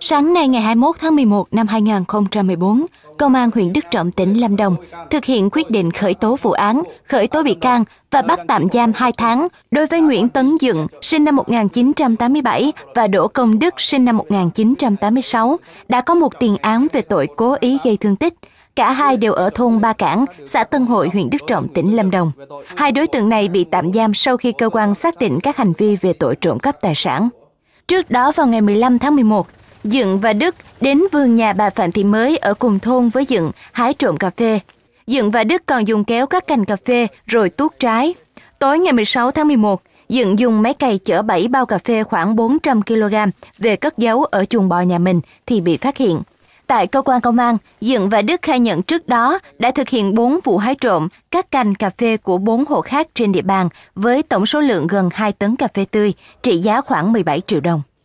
Sáng nay ngày 21 tháng 11 năm 2014, Công an huyện Đức Trọng, tỉnh Lâm Đồng thực hiện quyết định khởi tố vụ án, khởi tố bị can và bắt tạm giam 2 tháng đối với Nguyễn Tấn Dựng, sinh năm 1987 và Đỗ Công Đức, sinh năm 1986, đã có một tiền án về tội cố ý gây thương tích. Cả hai đều ở thôn Ba Cảng, xã Tân Hội, huyện Đức Trọng, tỉnh Lâm Đồng. Hai đối tượng này bị tạm giam sau khi cơ quan xác định các hành vi về tội trộm cắp tài sản. Trước đó vào ngày 15 tháng 11, Dựng và Đức đến vườn nhà bà Phạm Thị Mới ở cùng thôn với Dựng hái trộm cà phê. Dựng và Đức còn dùng kéo các cành cà phê rồi tuốt trái. Tối ngày 16 tháng 11, Dựng dùng máy cày chở 7 bao cà phê khoảng 400 kg về cất giấu ở chuồng bò nhà mình thì bị phát hiện. Tại cơ quan công an, Dựng và Đức khai nhận trước đó đã thực hiện 4 vụ hái trộm các cành cà phê của 4 hộ khác trên địa bàn với tổng số lượng gần 2 tấn cà phê tươi, trị giá khoảng 17 triệu đồng.